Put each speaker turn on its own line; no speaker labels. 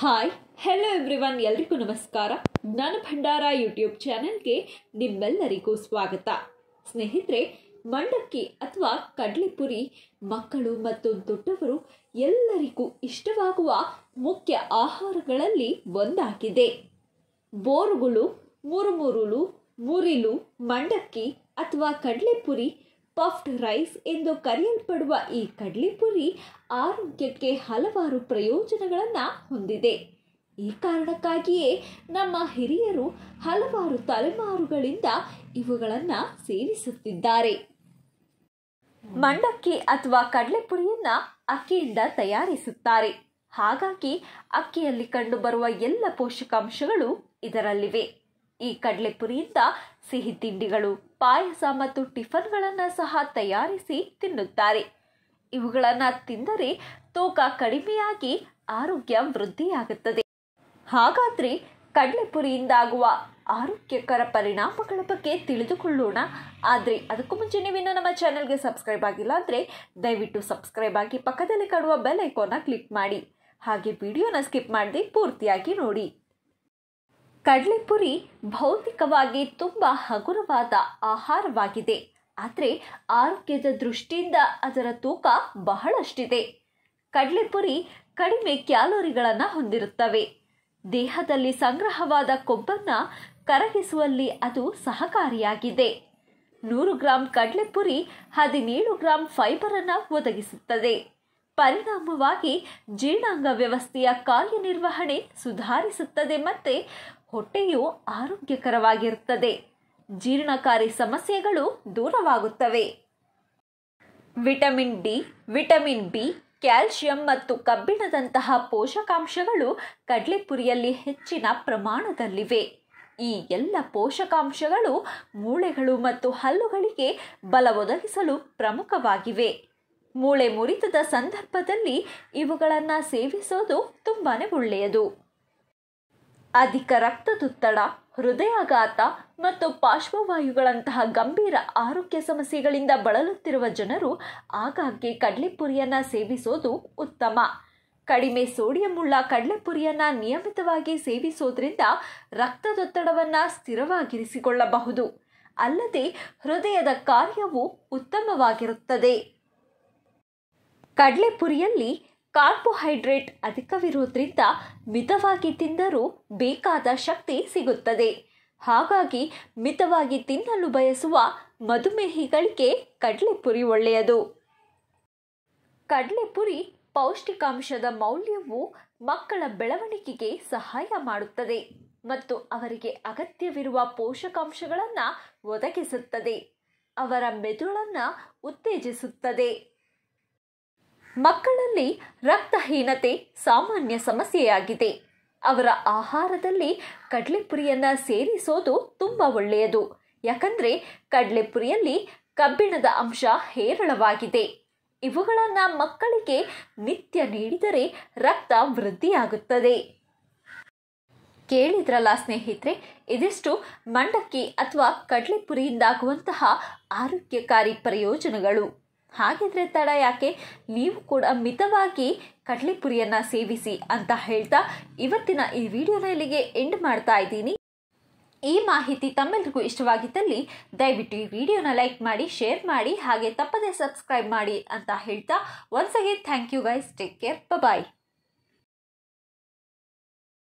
hi hello every one ಎಲ್ರಿಗೂ ನಮಸ್ಕಾರ ಜ್ಞಾನ ಭಂಡಾರ ಯೂಟ್ಯೂಬ್ ಚಾನೆಲ್ಗೆ ನಿಮ್ಮೆಲ್ಲರಿಗೂ ಸ್ವಾಗತ ಸ್ನೇಹಿತರೆ ಮಂಡಕ್ಕಿ ಅಥವಾ ಕಡಲೆಪುರಿ ಮಕ್ಕಳು ಮತ್ತು ದೊಡ್ಡವರು ಎಲ್ಲರಿಗೂ ಇಷ್ಟವಾಗುವ ಮುಖ್ಯ ಆಹಾರಗಳಲ್ಲಿ ಒಂದಾಗಿದೆ ಬೋರುಗಳು ಮುರುಮುರುಳು ಮುರಿಲು ಮಂಡಕ್ಕಿ ಅಥವಾ ಕಡಲೆಪುರಿ ಪಫ್ಡ್ ರೈಸ್ ಎಂದು ಕರೆಯಲ್ಪಡುವ ಈ ಕಡಲೆಪುರಿ ಆರೋಗ್ಯಕ್ಕೆ ಹಲವಾರು ಪ್ರಯೋಜನಗಳನ್ನು ಹೊಂದಿದೆ ಈ ಕಾರಣಕ್ಕಾಗಿಯೇ ನಮ್ಮ ಹಿರಿಯರು ಹಲವಾರು ತಲೆಮಾರುಗಳಿಂದ ಇವುಗಳನ್ನು ಸೇವಿಸುತ್ತಿದ್ದಾರೆ ಮಂಡಕ್ಕಿ ಅಥವಾ ಕಡಲೆಪುರಿಯನ್ನು ಅಕ್ಕಿಯಿಂದ ತಯಾರಿಸುತ್ತಾರೆ ಹಾಗಾಗಿ ಅಕ್ಕಿಯಲ್ಲಿ ಕಂಡುಬರುವ ಎಲ್ಲ ಪೋಷಕಾಂಶಗಳು ಇದರಲ್ಲಿವೆ ಈ ಕಡಲೆಪುರಿಯಿಂದ ಸಿಹಿ ತಿಂಡಿಗಳು ಪಾಯಸ ಮತ್ತು ಟಿಫನ್ಗಳನ್ನು ಸಹ ತಯಾರಿಸಿ ತಿನ್ನುತ್ತಾರೆ ಇವುಗಳನ್ನು ತಿಂದರೆ ತೂಕ ಕಡಿಮೆಯಾಗಿ ಆರೋಗ್ಯ ವೃದ್ಧಿಯಾಗುತ್ತದೆ ಹಾಗಾದರೆ ಕಡಲೆಪುರಿಯಿಂದಾಗುವ ಆರೋಗ್ಯಕರ ಪರಿಣಾಮಗಳ ಬಗ್ಗೆ ತಿಳಿದುಕೊಳ್ಳೋಣ ಆದರೆ ಅದಕ್ಕೂ ಮುಂಚೆ ನೀವಿನ್ನೂ ನಮ್ಮ ಚಾನೆಲ್ಗೆ ಸಬ್ಸ್ಕ್ರೈಬ್ ಆಗಿಲ್ಲ ಅಂದರೆ ದಯವಿಟ್ಟು ಸಬ್ಸ್ಕ್ರೈಬ್ ಆಗಿ ಪಕ್ಕದಲ್ಲಿ ಕಾಣುವ ಬೆಲ್ ಐಕೋನ ಕ್ಲಿಕ್ ಮಾಡಿ ಹಾಗೆ ವಿಡಿಯೋನ ಸ್ಕಿಪ್ ಮಾಡದೆ ಪೂರ್ತಿಯಾಗಿ ನೋಡಿ ಕಡಲೆಪುರಿ ಭೌತಿಕವಾಗಿ ತುಂಬ ಹಗುರವಾದ ಆಹಾರವಾಗಿದೆ ಆದರೆ ಆರೋಗ್ಯದ ದೃಷ್ಟಿಯಿಂದ ಅದರ ತೂಕ ಬಹಳಷ್ಟಿದೆ ಕಡಲೆಪುರಿ ಕಡಿಮೆ ಕ್ಯಾಲೋರಿಗಳನ್ನು ಹೊಂದಿರುತ್ತವೆ ದೇಹದಲ್ಲಿ ಸಂಗ್ರಹವಾದ ಕೊಬ್ಬನ್ನು ಕರಗಿಸುವಲ್ಲಿ ಅದು ಸಹಕಾರಿಯಾಗಿದೆ ನೂರು ಗ್ರಾಂ ಕಡಲೆಪುರಿ ಹದಿನೇಳು ಗ್ರಾಂ ಫೈಬರನ್ನು ಒದಗಿಸುತ್ತದೆ ಪರಿಣಾಮವಾಗಿ ಜೀರ್ಣಾಂಗ ವ್ಯವಸ್ಥೆಯ ಕಾರ್ಯನಿರ್ವಹಣೆ ಸುಧಾರಿಸುತ್ತದೆ ಮತ್ತು ಹೊಟ್ಟೆಯು ಆರೋಗ್ಯಕರವಾಗಿರುತ್ತದೆ ಜೀರ್ಣಕಾರಿ ಸಮಸ್ಯೆಗಳು ದೂರವಾಗುತ್ತವೆ vitamin D vitamin B calcium ಮತ್ತು ಕಬ್ಬಿಣದಂತಹ ಪೋಷಕಾಂಶಗಳು ಕಡಲೆಪುರಿಯಲ್ಲಿ ಹೆಚ್ಚಿನ ಪ್ರಮಾಣದಲ್ಲಿವೆ ಈ ಎಲ್ಲ ಪೋಷಕಾಂಶಗಳು ಮೂಳೆಗಳು ಮತ್ತು ಹಲ್ಲುಗಳಿಗೆ ಬಲ ಒದಗಿಸಲು ಪ್ರಮುಖವಾಗಿವೆ ಮೂಳೆ ಮುರಿತದ ಸಂದರ್ಭದಲ್ಲಿ ಇವುಗಳನ್ನು ಸೇವಿಸೋದು ತುಂಬಾ ಒಳ್ಳೆಯದು ಅಧಿಕ ರಕ್ತದೊತ್ತಡ ಹೃದಯಾಘಾತ ಮತ್ತು ಪಾರ್ಶ್ವವಾಯುಗಳಂತಹ ಗಂಭೀರ ಆರೋಗ್ಯ ಸಮಸ್ಯೆಗಳಿಂದ ಬಳಲುತ್ತಿರುವ ಜನರು ಆಗಾಗ್ಗೆ ಕಡಲೆಪುರಿಯನ್ನು ಸೇವಿಸೋದು ಉತ್ತಮ ಕಡಿಮೆ ಸೋಡಿಯಂ ಉಳ್ಳ ಕಡಲೆಪುರಿಯನ್ನು ನಿಯಮಿತವಾಗಿ ಸೇವಿಸೋದ್ರಿಂದ ರಕ್ತದೊತ್ತಡವನ್ನು ಸ್ಥಿರವಾಗಿರಿಸಿಕೊಳ್ಳಬಹುದು ಅಲ್ಲದೆ ಹೃದಯದ ಕಾರ್ಯವು ಉತ್ತಮವಾಗಿರುತ್ತದೆ ಕಡಲೆಪುರಿಯಲ್ಲಿ ಕಾರ್ಬೋಹೈಡ್ರೇಟ್ ಅಧಿಕವಿರುವುದರಿಂದ ಮಿತವಾಗಿ ತಿಂದರೂ ಬೇಕಾದ ಶಕ್ತಿ ಸಿಗುತ್ತದೆ ಹಾಗಾಗಿ ಮಿತವಾಗಿ ತಿನ್ನಲು ಬಯಸುವ ಮಧುಮೇಹಿಗಳಿಗೆ ಕಡಲೆಪುರಿ ಒಳ್ಳೆಯದು ಕಡಲೆಪುರಿ ಪೌಷ್ಟಿಕಾಂಶದ ಮೌಲ್ಯವು ಮಕ್ಕಳ ಬೆಳವಣಿಗೆಗೆ ಸಹಾಯ ಮಾಡುತ್ತದೆ ಮತ್ತು ಅವರಿಗೆ ಅಗತ್ಯವಿರುವ ಪೋಷಕಾಂಶಗಳನ್ನು ಒದಗಿಸುತ್ತದೆ ಅವರ ಮೆದುಳನ್ನು ಉತ್ತೇಜಿಸುತ್ತದೆ ಮಕ್ಕಳಲ್ಲಿ ರಕ್ತಹೀನತೆ ಸಾಮಾನ್ಯ ಸಮಸ್ಯೆಯಾಗಿದೆ ಅವರ ಆಹಾರದಲ್ಲಿ ಕಡಲೆಪುರಿಯನ್ನು ಸೇರಿಸೋದು ತುಂಬ ಒಳ್ಳೆಯದು ಯಾಕಂದರೆ ಕಡಲೆಪುರಿಯಲ್ಲಿ ಕಬ್ಬಿಣದ ಅಂಶ ಹೇರಳವಾಗಿದೆ ಇವುಗಳನ್ನು ಮಕ್ಕಳಿಗೆ ನಿತ್ಯ ನೀಡಿದರೆ ರಕ್ತ ವೃದ್ಧಿಯಾಗುತ್ತದೆ ಕೇಳಿದ್ರಲ್ಲ ಸ್ನೇಹಿತರೆ ಇದಿಷ್ಟು ಮಂಡಕ್ಕಿ ಅಥವಾ ಕಡಲೆಪುರಿಯಿಂದಾಗುವಂತಹ ಆರೋಗ್ಯಕಾರಿ ಪ್ರಯೋಜನಗಳು ಹಾಗಿದ್ರೆ ತಡ ಯಾಕೆ ನೀವು ಕೂಡ ಮಿತವಾಗಿ ಕಡಲೆಪುರಿಯನ್ನು ಸೇವಿಸಿ ಅಂತ ಹೇಳ್ತಾ ಇವತ್ತಿನ ಈ ವಿಡಿಯೋನ ಇಲ್ಲಿಗೆ ಎಂಡ್ ಮಾಡ್ತಾ ಇದ್ದೀನಿ ಈ ಮಾಹಿತಿ ತಮ್ಮೆಲ್ರಿಗೂ ಇಷ್ಟವಾಗಿದ್ದಲ್ಲಿ ದಯವಿಟ್ಟು ಈ ವಿಡಿಯೋನ ಲೈಕ್ ಮಾಡಿ ಶೇರ್ ಮಾಡಿ ಹಾಗೆ ತಪ್ಪದೇ ಸಬ್ಸ್ಕ್ರೈಬ್ ಮಾಡಿ ಅಂತ ಹೇಳ್ತಾ once again thank you guys take care bye